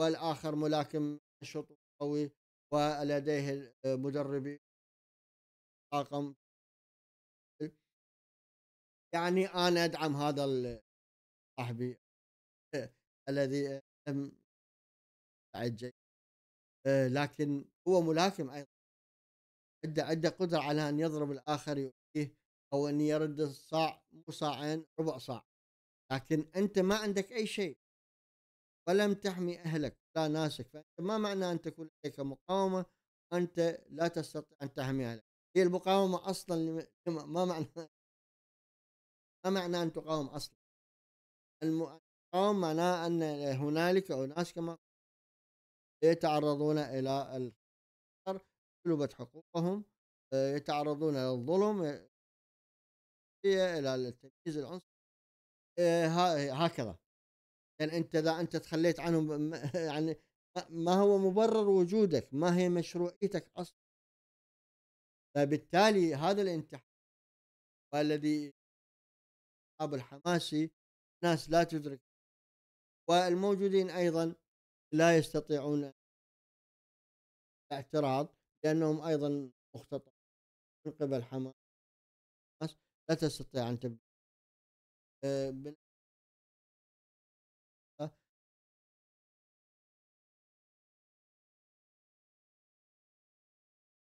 والاخر ملاكم نشط قوي ولديه آه، مدربين طاقم يعني انا ادعم هذا صاحبي آه، الذي لم بعد جيد آه، لكن هو ملاكم ايضا عنده عنده قدره على ان يضرب الاخر يؤذيه او ان يرد الصاع مو صاعين ربع صاع لكن انت ما عندك اي شيء ولم تحمي اهلك لا ناسك فانت ما معنى ان تكون لديك مقاومه انت لا تستطيع ان تحمي اهلك هي المقاومه اصلا ما معنى ما معنى ان تقاوم اصلا المقاومه معناه ان هنالك اناس كما يتعرضون الى الخطر حقوقهم آه، يتعرضون للظلم آه، الى التمييز العنصري آه، هكذا يعني انت اذا انت تخليت عنهم يعني ما هو مبرر وجودك ما هي مشروعيتك اصلا فبالتالي هذا الانتحار والذي الحماسي ناس لا تدرك والموجودين ايضا لا يستطيعون الاعتراض لأنهم أيضا مختطفون من قبل حماس لا تستطيع أن تبدأ آه، آه.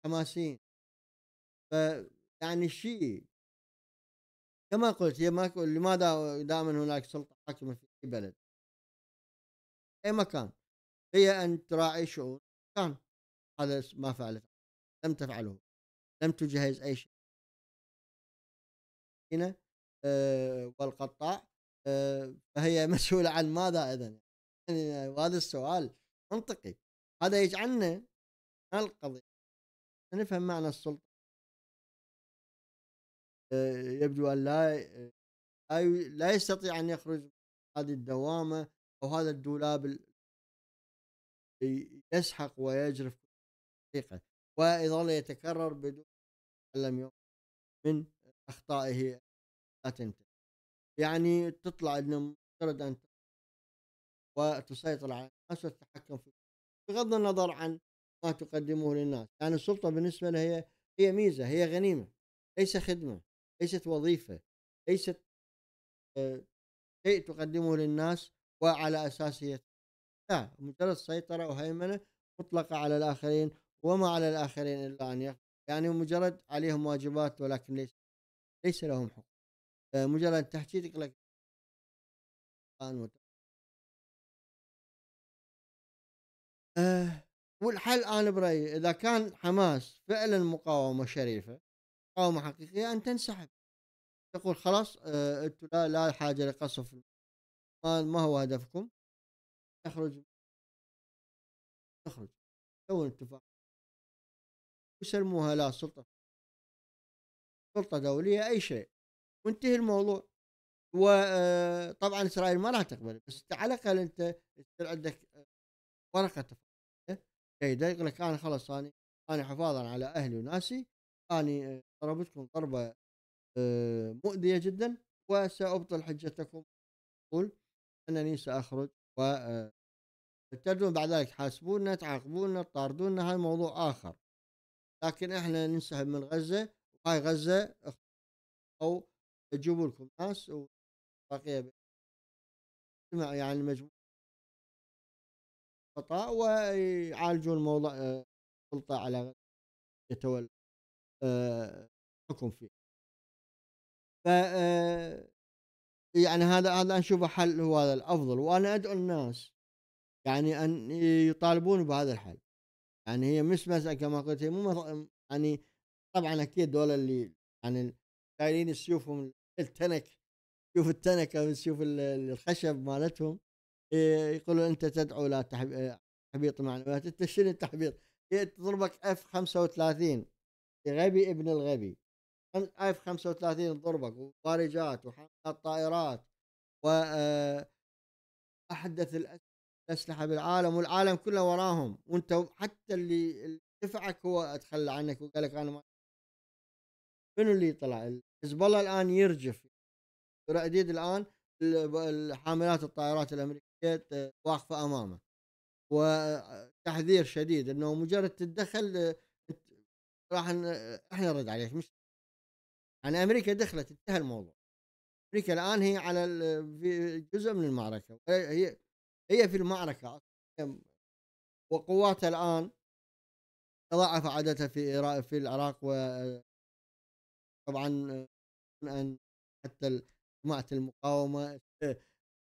حماسين فيعني الشيء كما قلت هي ما لماذا دائما هناك سلطه حاكمه في اي بلد اي مكان هي أن تراعي شعور كان هذا ما فعلت لم تفعله لم تجهز أي شيء هنا أه والقطاع أه فهي مسؤولة عن ماذا إذا يعني هذا السؤال منطقي هذا يجعلنا القضية نفهم معنى السلطة آه، يبدو أن لا آه، لا يستطيع أن يخرج هذه الدوامة أو هذا الدولاب يسحق ويجرف حقيقة ويظل يتكرر بدون لم من أخطائه أتنتج يعني تطلع أنه مجرد أن وتسيطر على الناس وتتحكم في بغض النظر عن ما تقدمه للناس يعني السلطة بالنسبة لها هي هي ميزة هي غنيمة ليس خدمة ليست وظيفة ليست آه، شيء تقدمه للناس وعلى أساسه لا مجرد سيطرة وهيمنة مطلقة على الآخرين وما على الآخرين إلا أن يعني مجرد عليهم واجبات ولكن ليس ليس لهم حقوق آه، مجرد تحشيدك لك آه، والحل انا برايي اذا كان حماس فعلا مقاومه شريفه مقاومه حقيقيه ان تنسحب تقول خلاص آه، انتم لا, لا حاجه لقصف ما, ما هو هدفكم تخرج تخرج سوى اتفاق وسلموها لا سلطة سلطة دولية أي شيء وانتهي الموضوع وطبعا آه، إسرائيل ما راح تقبل بس على الأقل أنت يصير عندك آه، ورقة اتفاقية جيدة يقول لك أنا خلاص أنا أنا حفاظا على أهلي وناسي أنا آه، ضربتكم ضربة مؤذية جدا وسأبطل حجتكم أقول أنني سأخرج و تجوا بعد ذلك حاسبونا تعاقبونا تطاردونا هذا موضوع آخر لكن احنا ننسحب من غزة وهاي غزة أو تجيبوا لكم ناس وبقية يعني مجموعة خطأ ويعالجون موضوع السلطة على يتولى الحكم فيه ف يعني هذا هذا نشوفه حل هو هذا الافضل وانا ادعو الناس يعني ان يطالبون بهذا الحل يعني هي مش مساله كما قلت هي مو يعني طبعا اكيد دول اللي يعني شايلين سيوفهم التنك شوف التنك او شوف الخشب مالتهم يقولوا انت تدعو لا تحبيط معنويات انت شنو التحبيط؟ تضربك اف 35 غبي ابن الغبي اف 35 ضربك وبارجات وحاملات طائرات و آه، احدث الاسلحه بالعالم والعالم كله وراهم وانت حتى اللي دفعك هو اتخلى عنك وقال لك انا ما منو اللي طلع؟ حزب الله الان يرجف رأديد الان الحاملات الطائرات الامريكيه واقفه امامه وتحذير آه، شديد انه مجرد تتدخل آه، راح احنا نرد عليك مش يعني امريكا دخلت انتهى الموضوع امريكا الان هي على في جزء من المعركه هي هي في المعركه وقواتها الان تضاعف عددها في في العراق و ان حتى جماعه المقاومه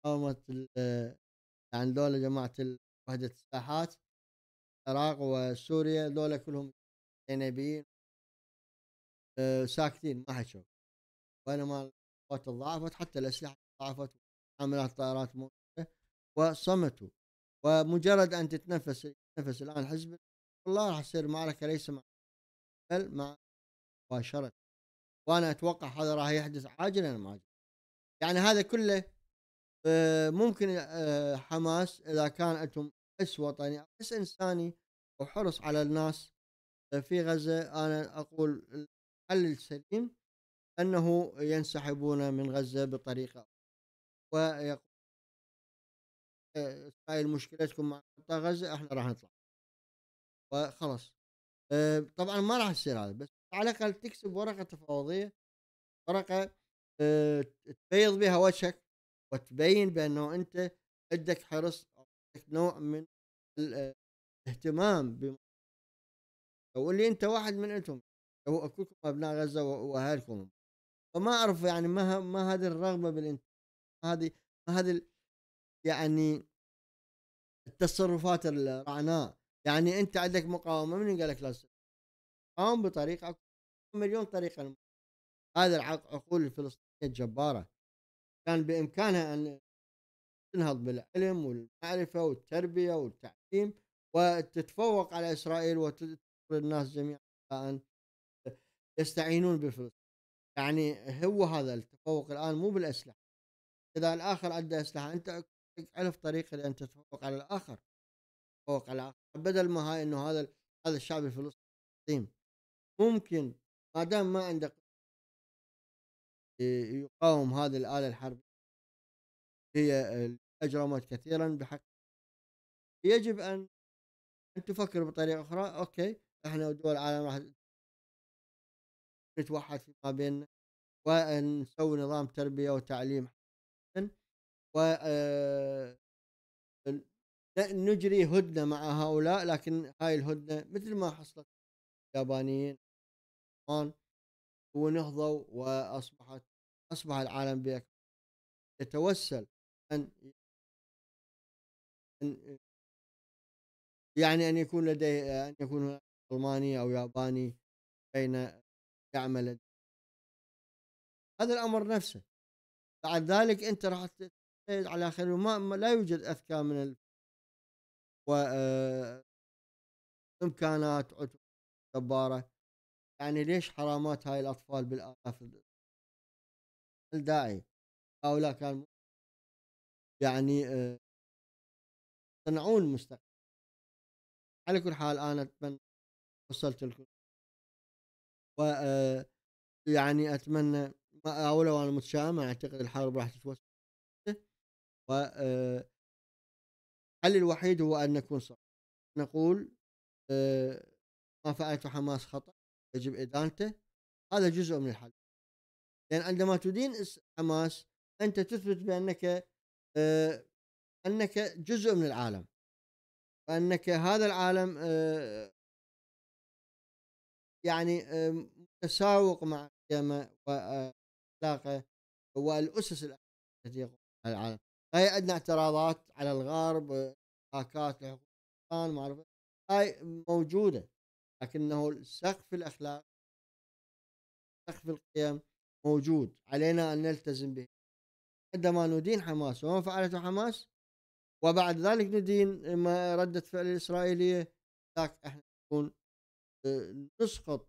مقاومه يعني دولة جماعه وحده الساحات العراق وسوريا دول كلهم جنبيين آه، ساكتين ما حيشوف بينما القوات تضاعفت حتى الاسلحه تضاعفت حاملات الطائرات موجوده وصمتوا ومجرد ان تتنفس تتنفس الان حزب الله راح تصير معركه ليس مع بل مع مباشره وانا اتوقع هذا راح يحدث عاجلا ما عاجلا يعني هذا كله آه، ممكن آه، حماس اذا كان عندهم حس وطني او حس انساني وحرص على الناس في غزه انا اقول الحل السليم أنه ينسحبون من غزة بطريقة ويقول إسرائيل آه، مشكلتكم مع قطاع غزة احنا راح نطلع وخلاص آه، طبعا ما راح يصير هذا بس على الأقل تكسب ورقة تفاوضية ورقة آه، تبيض بها وجهك وتبين بأنه أنت عندك حرص عندك نوع من الاهتمام واللي انت واحد من انتم كلكم ابناء غزه واهلكم فما اعرف يعني ما ما هذه الرغبه بالانتقام هذه ما هذه يعني التصرفات الرعناء يعني انت عندك مقاومه من قال لك لازم قام بطريقه مليون طريقه هذا العقول الفلسطينيه الجباره كان بامكانها ان تنهض بالعلم والمعرفه والتربيه والتعليم وتتفوق على اسرائيل وتدخل الناس جميعا يستعينون بالفلوس يعني هو هذا التفوق الان مو بالاسلحه اذا الاخر عنده اسلحه انت الف طريقه لان تتفوق على الاخر تتفوق على الاخر بدل ما هاي انه هذا هذا الشعب الفلوس عظيم ممكن ما دام ما عنده يقاوم هذه الاله الحربيه هي اجرمت كثيرا بحق يجب ان ان تفكر بطريقه اخرى اوكي احنا ودول العالم راح نتوحد فيما بيننا ونسوي نظام تربية وتعليم حسن و آه، نجري هدنة مع هؤلاء لكن هاي الهدنة مثل ما حصلت اليابانيين ونهضوا وأصبحت أصبح العالم بأكبر يتوسل أن آه، يعني أن يكون لديه أن يكون ألماني أو ياباني بين يعمل هذا الامر نفسه بعد ذلك انت راح تجتهد على خير وما لا يوجد اذكى من ال... و آه، امكانات جباره يعني ليش حرامات هاي الاطفال بالالاف الداعي هؤلاء كانوا يعني آه، يصنعون مستقبل على كل حال انا اتمنى وصلت لكم آه، يعني اتمنى ولو انا متشائم اعتقد الحرب راح تتوسع و الحل آه، الوحيد هو ان نكون صادق نقول آه، ما فعلته حماس خطا يجب ادانته هذا جزء من الحل لان عندما تدين حماس انت تثبت بانك انك جزء من العالم وانك هذا العالم يعني متساوق مع القيمة والأخلاق آه، والأسس التي يقوم العالم هاي عندنا اعتراضات على الغرب هاكات لحقوق الإنسان ما أعرف هاي موجودة لكنه سقف الأخلاق سقف القيم موجود علينا أن نلتزم به عندما ندين حماس وما فعلته حماس وبعد ذلك ندين ما ردة فعل الإسرائيلية ذاك احنا نكون نسقط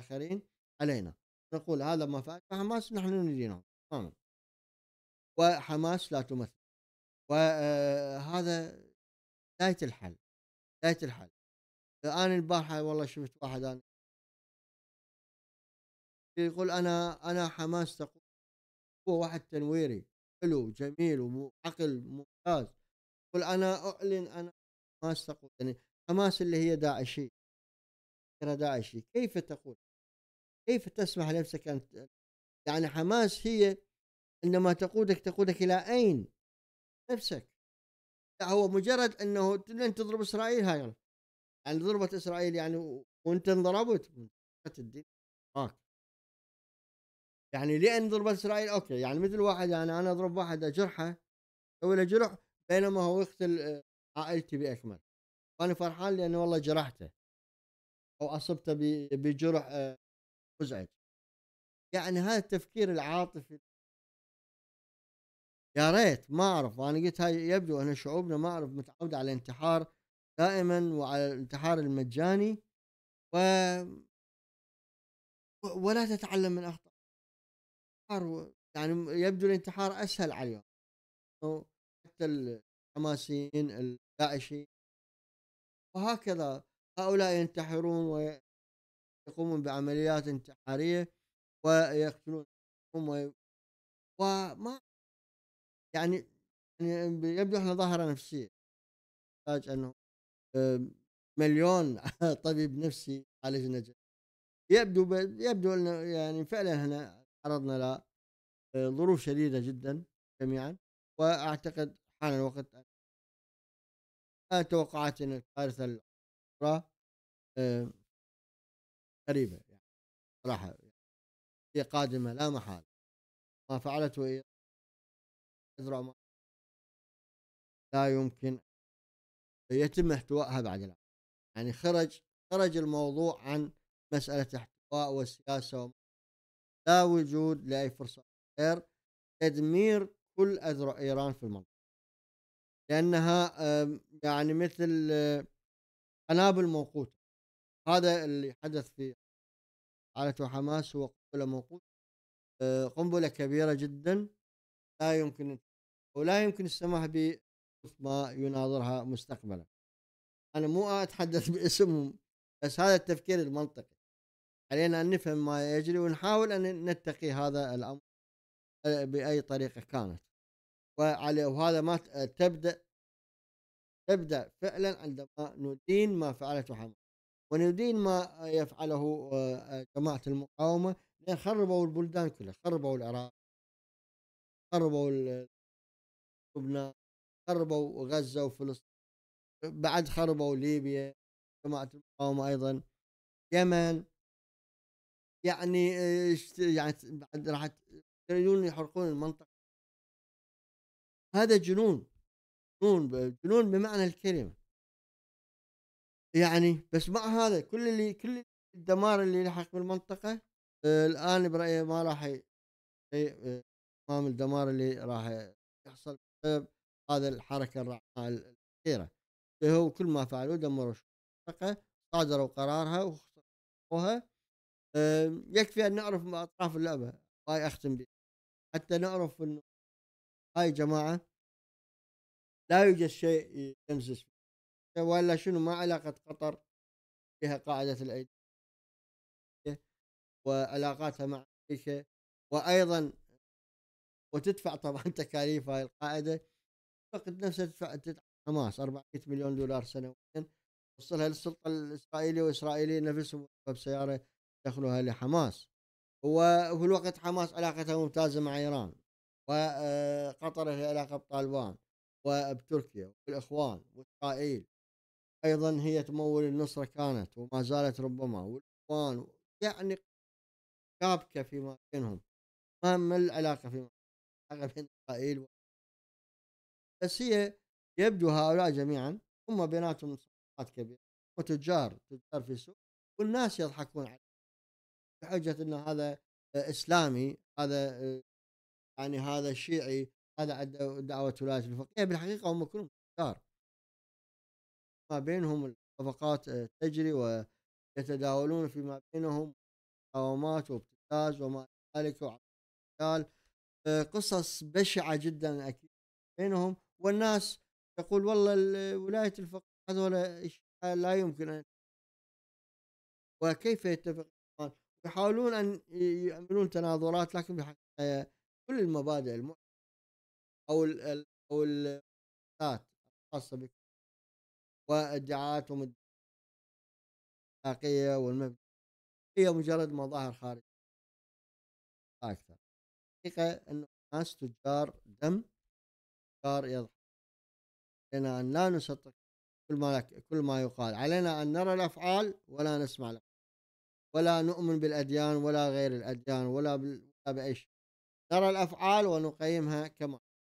الاخرين علينا نقول هذا ما فعل فحماس نحن ندينه تماما وحماس لا تمثل وهذا آه، بداية الحل بداية الحل أنا البارحة والله شفت واحد أنا يقول أنا أنا حماس تقول هو واحد تنويري حلو جميل وعقل ممتاز يقول أنا أعلن أنا حماس تقول يعني حماس اللي هي داعشية فكرة داعشي كيف تقول كيف تسمح لنفسك أن يعني حماس هي إنما تقودك تقودك إلى أين نفسك لا هو مجرد أنه لن تضرب إسرائيل هاي يعني, يعني ضربت إسرائيل يعني وأنت انضربت الدين يعني لأن ضربت إسرائيل أوكي يعني مثل واحد يعني أنا أضرب واحد أجرحه أسوي له جرح بينما هو يقتل عائلتي آه، آه، بأكمل وأنا فرحان لأنه والله جرحته او اصبت بجرح آه، مزعج يعني هذا التفكير العاطفي يا ريت ما اعرف انا قلت هاي يبدو ان شعوبنا ما اعرف متعوده على الانتحار دائما وعلى الانتحار المجاني و ولا تتعلم من اخطاء يعني يبدو الانتحار اسهل عليهم حتى الحماسيين الداعشي وهكذا هؤلاء ينتحرون ويقومون بعمليات انتحارية ويقتلون وما يعني, يعني يبدو احنا ظاهرة نفسية يحتاج انه مليون طبيب نفسي يعالجنا جدا يبدو يبدو انه يعني فعلا احنا تعرضنا ل آه، ظروف شديده جدا جميعا واعتقد حان الوقت ما توقعت ان الكارثه ف قريبة يعني صراحه يعني، هي قادمه لا محاله ما فعلته ايران ما لا يمكن يتم احتوائها بعد الآن يعني خرج خرج الموضوع عن مسألة احتواء والسياسة وم... لا وجود لأي فرصة غير تدمير كل أذرع إيران في المنطقة لأنها آمم، يعني مثل قنابل موقوتة هذا اللي حدث في حالة حماس هو قنبلة موقوتة آه، قنبلة كبيرة جدا لا يمكن ولا يمكن السماح ب ما يناظرها مستقبلا أنا مو أتحدث باسمهم بس هذا التفكير المنطقي علينا أن نفهم ما يجري ونحاول أن نتقي هذا الأمر آه، بأي طريقة كانت وعلى وهذا ما تبدأ تبدأ فعلا عندما ندين ما فعلته حماس وندين ما يفعله آه، جماعة المقاومة لأن خربوا البلدان كلها خربوا العراق خربوا لبنان خربوا غزة وفلسطين بعد خربوا ليبيا جماعة المقاومة أيضا اليمن يعني آه، يعني بعد راح يريدون يحرقون المنطقة هذا جنون جنون جنون بمعنى الكلمه يعني بس مع هذا كل اللي كل الدمار اللي لحق بالمنطقه آه، الان برايي ما راح امام الدمار اللي راح يحصل بسبب هذا الحركه الرعاعه الاخيره اللي هو كل ما فعلوه دمروا المنطقه صادروا قرارها وخسروها يكفي ان نعرف اطراف اللعبه هاي اختم بي حتى نعرف انه هاي جماعه لا يوجد شيء يمزج ولا شنو ما علاقة قطر فيها قاعدة الأيدي وعلاقاتها مع أمريكا وأيضا وتدفع طبعا تكاليف هاي القاعدة فقد نفسها تدفع حماس 400 مليون دولار سنويا توصلها للسلطة الإسرائيلية والإسرائيليين نفسهم بسيارة دخلوها لحماس وفي الوقت حماس علاقتها ممتازة مع إيران وقطر آه، هي علاقة بطالبان وبتركيا والإخوان وإسرائيل أيضا هي تمول النصرة كانت وما زالت ربما والإخوان يعني شابكة فيما بينهم ما العلاقة فيما بين إسرائيل و... بس هي يبدو هؤلاء جميعا هم بيناتهم صفقات كبيرة وتجار تجار في السوق والناس يضحكون عليه بحجة أن هذا إسلامي هذا يعني هذا شيعي هذا دعوة ولاية الفقيه بالحقيقة هم كلهم تجار ما بينهم الصفقات آه، تجري ويتداولون فيما بينهم مقاومات وابتزاز وما ذلك آه، قصص بشعة جدا أكيد بينهم والناس تقول والله ولاية الفقيه هذول لا يمكن أن وكيف يتفق يحاولون أن يعملون تناظرات لكن بحقيقة آه، كل المبادئ او ال او الخاصات الخاصه بك وادعاءاتهم الاخلاقيه والمبدأ هي مجرد مظاهر خارجيه اكثر الحقيقه انه الناس تجار دم تجار يضحك علينا ان لا نصدق كل ما لك كل ما يقال علينا ان نرى الافعال ولا نسمع الافعال ولا نؤمن بالاديان ولا غير الاديان ولا باي شيء نرى الافعال ونقيمها كما